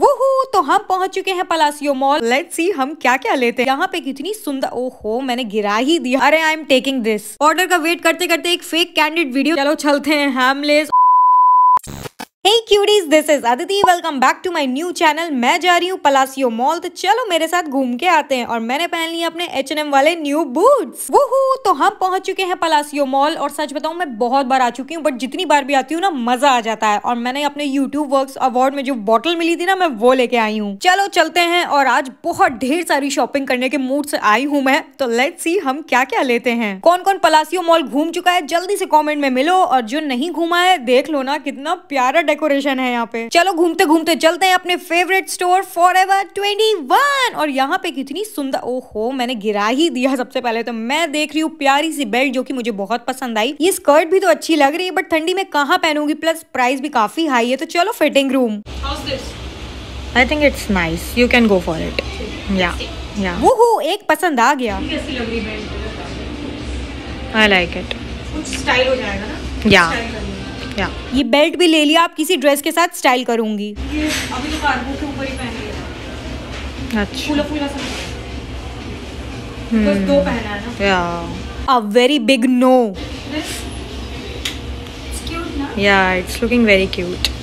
वो तो हम पहुंच चुके हैं पलासियो मॉल लेट्स सी हम क्या क्या लेते हैं यहाँ पे कितनी सुंदर ओहो मैंने गिरा ही दिया अरे I am taking this order का वेट करते करते एक फेक कैंडिड वीडियो चलो चलते हैं हेमलेस cuties this is Aditi welcome back to my new channel मैं जा रही हूँ पलासियो मॉल तो चलो मेरे साथ घूम के आते हैं और मैंने पहन लिया अपने एच H&M वाले न्यू बूट्स वो तो हम पहुंच चुके हैं पलासियो मॉल और सच बताऊ मैं बहुत बार आ चुकी हूँ बट जितनी बार भी आती हूँ ना मजा आ जाता है और मैंने अपने यूट्यूब वर्क अवार्ड में जो बॉटल मिली थी ना मैं वो लेके आई हूँ चलो चलते हैं और आज बहुत ढेर सारी शॉपिंग करने के मूड से आई हूँ मैं तो लेट सी हम क्या क्या लेते हैं कौन कौन पलासियो मॉल घूम चुका है जल्दी से कॉमेंट में मिलो और जो नहीं घूमा है देख लो ना कितना प्यारा डेकोरेशन सिचुएशन है यहाँ पे चलो घूमते घूमते चलते हैं अपने favourite store forever twenty one और यहाँ पे कितनी सुंदर ओहो मैंने गिरा ही दिया सबसे पहले तो मैं देख रही हूँ प्यारी सी बेल्ट जो की मुझे बहुत पसंद आई ये स्कर्ट भी तो अच्छी लग रही है बट ठंडी में कहाँ पहनूंगी प्लस प्राइस भी काफी हाई है तो चलो fitting room I think it's nice you can go for it या वो हो एक पसंद आ गया आई लाइक इट स्टाइल हो जाएगा ना या yeah. क्या ये बेल्ट भी ले लिया आप किसी ड्रेस के साथ स्टाइल करूंगी ये अभी तो कार्गो के ऊपर ही पहन लिया अच्छा हम्म। दो पहना है ना या a very big no it's looking very cute cute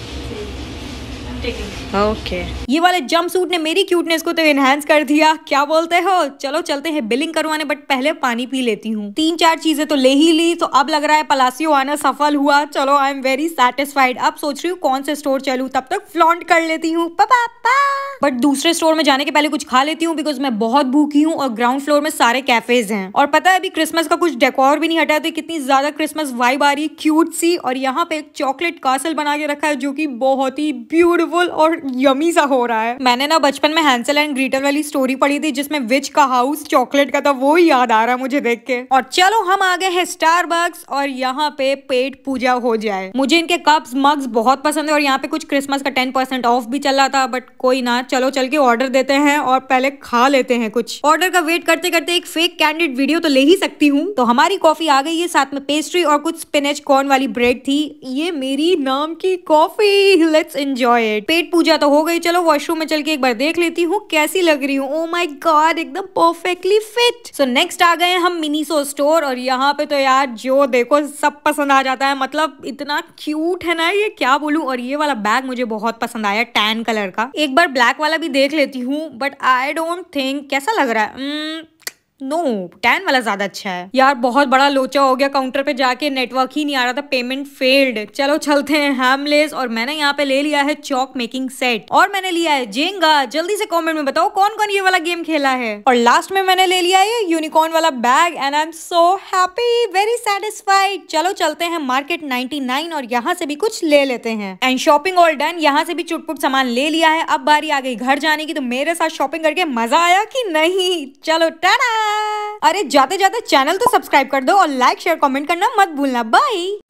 okay ये वाले जंप सूट ने मेरी क्यूटनेस को तो एनहेंस कर दिया क्या बोलते हो चलो चलते हैं बिलिंग करवाने बट पहले पानी पी लेती हूँ तीन चार चीजें तो ले ही ली तो अब लग रहा है पलासियो आना सफल हुआ चलो आई एम वेरी सेटिस्फाइड अब सोच रही हूँ कौन से स्टोर चलू तब तक फ्लॉन्ट कर लेती हूँ पापा बट दूसरे स्टोर में जाने के पहले कुछ खा लेती हूँ बिकॉज मैं बहुत भूखी हूँ और ग्राउंड फ्लोर में सारे कैफेज हैं और पता है अभी क्रिसमस का कुछ डेकोर भी नहीं हटा तो कितनी ज्यादा क्रिसमस वाइब आ रही है क्यूट सी और यहाँ पे एक चॉकलेट कासल बना के रखा है जो की बहुत ही ब्यूटिफुल और यमी सा हो रहा है मैंने ना बचपन में हैंसल एंड ग्रीटर वाली स्टोरी पढ़ी थी जिसमें विच का हाउस चॉकलेट का था वो ही याद आ रहा है मुझे देख के और चलो हम आ गए हैं स्टार और यहाँ पे पेट पूजा हो जाए मुझे इनके कप्स मग्स बहुत पसंद है और यहाँ पे कुछ क्रिसमस का टेन परसेंट ऑफ भी चल रहा था बट कोई ना चलो चल के ऑर्डर देते हैं और पहले खा लेते हैं कुछ ऑर्डर का वेट करते करते एक फेक कैंडिड वीडियो तो ले ही सकती हूँ तो हमारी कॉफी आ गई है साथ में पेस्ट्री और कुछ स्पिनेच कॉर्न वाली ब्रेड थी ये मेरी नाम की कॉफी लेट्स एंजॉय इट पेट पूजा तो हो गई चलो वॉशरूम में चल के एक बार देख लेती हूँ कैसी लग रही हूँ ओ माई गॉड एकदम परफेक्टली फिट सो नेक्स्ट आ गए हम मिनीसो स्टोर और यहाँ पे तो यार जो देखो सब पसंद आ जाता है मतलब इतना क्यूट है ना ये क्या बोलू और ये वाला बैग मुझे बहुत पसंद आया टैन कलर का एक बार ब्लैक वाला भी देख लेती हूँ बट आई डोंट थिंक कैसा लग रहा है hmm, नो टेन वाला ज्यादा अच्छा है यार बहुत बड़ा लोचा हो गया काउंटर पे जाके नेटवर्क ही नहीं आ रहा था पेमेंट फेल्ड चलो चलते हैं हैमलेस और मैंने यहाँ पे ले लिया है चौक मेकिंग सेट और मैंने लिया है जेंगा जल्दी से कमेंट में बताओ कौन कौन ये वाला गेम खेला है और लास्ट में मैंने ले लिया है यूनिकॉर्न वाला bag and I am so happy very satisfied चलो चलते हैं मार्केट नाइनटी नाइन और यहाँ से भी कुछ ले लेते हैं एंड शॉपिंग ऑल डन यहाँ से भी चुटपुट सामान ले लिया है अब बारी आ गई घर जाने की तो मेरे साथ शॉपिंग करके मजा आया की नहीं चलो टना अरे जाते जाते चैनल तो सब्सक्राइब कर दो और लाइक शेयर कमेंट करना मत भूलना बाय